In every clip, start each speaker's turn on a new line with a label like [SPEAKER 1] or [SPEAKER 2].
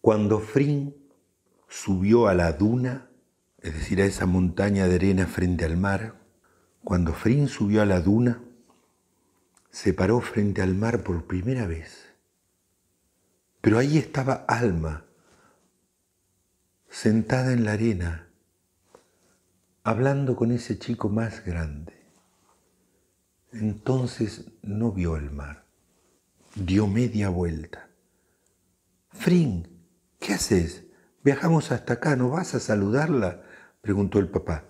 [SPEAKER 1] Cuando Fring subió a la duna, es decir, a esa montaña de arena frente al mar, cuando Frin subió a la duna, se paró frente al mar por primera vez. Pero ahí estaba Alma, sentada en la arena, hablando con ese chico más grande. Entonces no vio el mar, dio media vuelta. Fring. ¿Qué haces? Viajamos hasta acá, ¿no vas a saludarla? preguntó el papá.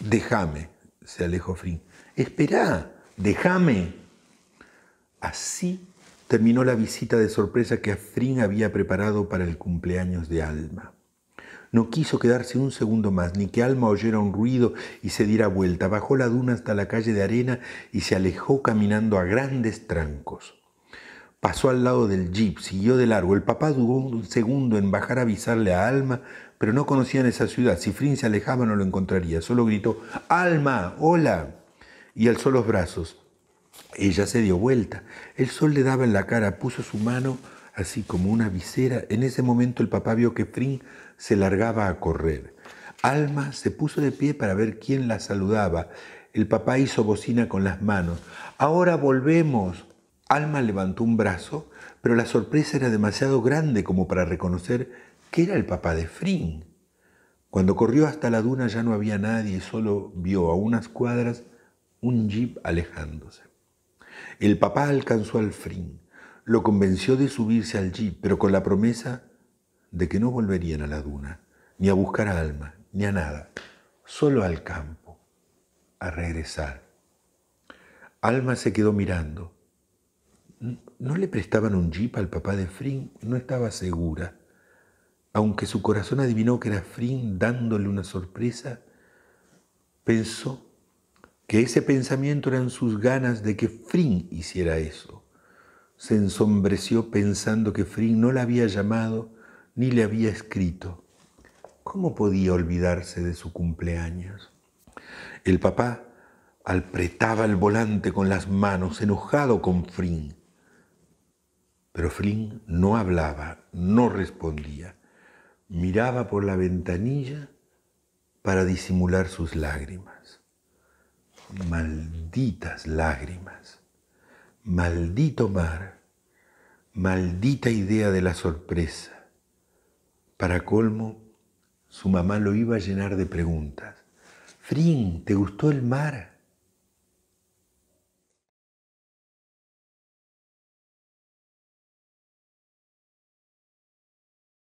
[SPEAKER 1] Déjame, se alejó Frin. Esperá, déjame. Así terminó la visita de sorpresa que Frin había preparado para el cumpleaños de Alma. No quiso quedarse un segundo más, ni que Alma oyera un ruido y se diera vuelta. Bajó la duna hasta la calle de arena y se alejó caminando a grandes trancos. Pasó al lado del jeep, siguió de largo. El papá dudó un segundo en bajar a avisarle a Alma, pero no conocían esa ciudad. Si Frin se alejaba no lo encontraría. Solo gritó, Alma, hola. Y alzó los brazos. Ella se dio vuelta. El sol le daba en la cara, puso su mano así como una visera. En ese momento el papá vio que Frin se largaba a correr. Alma se puso de pie para ver quién la saludaba. El papá hizo bocina con las manos. Ahora volvemos. Alma levantó un brazo, pero la sorpresa era demasiado grande como para reconocer que era el papá de Fring. Cuando corrió hasta la duna ya no había nadie y solo vio a unas cuadras un jeep alejándose. El papá alcanzó al Fring, lo convenció de subirse al jeep, pero con la promesa de que no volverían a la duna, ni a buscar a Alma, ni a nada, solo al campo, a regresar. Alma se quedó mirando ¿No le prestaban un jeep al papá de Fring? No estaba segura. Aunque su corazón adivinó que era Fring dándole una sorpresa, pensó que ese pensamiento eran sus ganas de que Fring hiciera eso. Se ensombreció pensando que Fring no la había llamado ni le había escrito. ¿Cómo podía olvidarse de su cumpleaños? El papá apretaba el volante con las manos, enojado con Fring. Pero Flynn no hablaba, no respondía. Miraba por la ventanilla para disimular sus lágrimas. Malditas lágrimas. Maldito mar. Maldita idea de la sorpresa. Para colmo, su mamá lo iba a llenar de preguntas. Frin, ¿te gustó el mar?